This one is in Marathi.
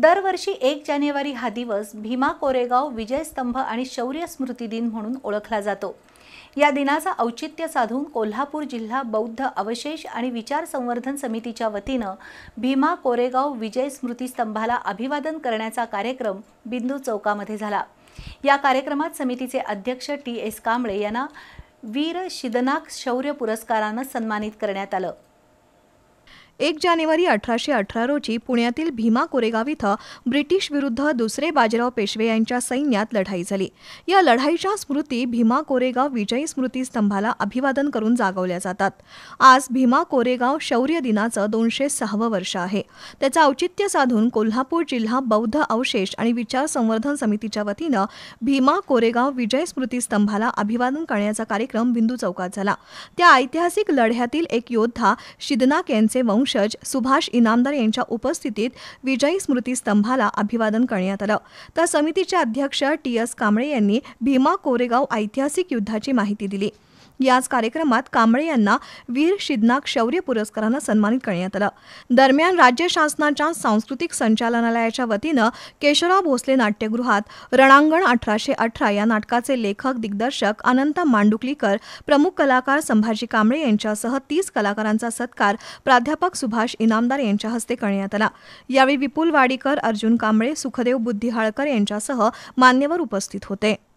दरवर्षी एक जानेवारी हा दिवस भीमा कोरेगाव विजयस्तंभ आणि शौर्य स्मृती दिन म्हणून ओळखला जातो या दिनाचं औचित्य साधून कोल्हापूर जिल्हा बौद्ध अवशेष आणि विचार संवर्धन समितीच्या वतीनं भीमा कोरेगाव विजय स्मृती स्तंभाला अभिवादन करण्याचा कार्यक्रम बिंदू चौकामध्ये झाला या कार्यक्रमात समितीचे अध्यक्ष टी एस कांबळे यांना वीर शिदनाक शौर्य पुरस्कारानं सन्मानित करण्यात आलं एक जानेवारी अठराशे अठरा रोजी पुण्यातील भीमा कोरेगाव इथं ब्रिटिश विरुद्ध दुसरे बाजीराव पेशवे यांच्या सैन्यात लढाई झाली या लढाईच्या स्मृती भीमा कोरेगाव विजयी स्मृती स्तंभाला अभिवादन करून जागवल्या जातात आज भीमा कोरेगाव शौर्य दिनाचं दोनशे सहावं वर्ष आहे त्याचं औचित्य साधून कोल्हापूर जिल्हा बौद्ध अवशेष आणि विचार संवर्धन समितीच्या वतीनं भीमा कोरेगाव विजय स्मृती स्तंभाला अभिवादन करण्याचा कार्यक्रम बिंदू चौकात झाला त्या ऐतिहासिक लढ्यातील एक योद्धा शिदनाक यांचे वंश वंशज सुभाष इनामदार यांच्या उपस्थितीत विजयी स्मृती स्तंभाला अभिवादन करण्यात आलं तर समितीचे अध्यक्ष टी एस कांबळे यांनी भीमा कोरेगाव ऐतिहासिक युद्धाची माहिती दिली याच कार्यक्रमात कांबळे यांना वीर शिदनाक शौर्य पुरस्कारानं सन्मानित करण्यात आलं दरम्यान राज्य शासनाच्या सांस्कृतिक संचालनालयाच्या वतीनं केशवराव भोसले नाट्यगृहात रणांगण अठराशे अठरा या नाटकाचे लेखक दिग्दर्शक अनंत मांडुकलीकर प्रमुख कलाकार संभाजी कांबळे यांच्यासह तीस कलाकारांचा सत्कार प्राध्यापक सुभाष इनामदार यांच्या हस्ते करण्यात आला यावेळी विपुल वाडीकर अर्जुन कांबळे सुखदेव बुद्धिहाळकर यांच्यासह मान्यवर उपस्थित होते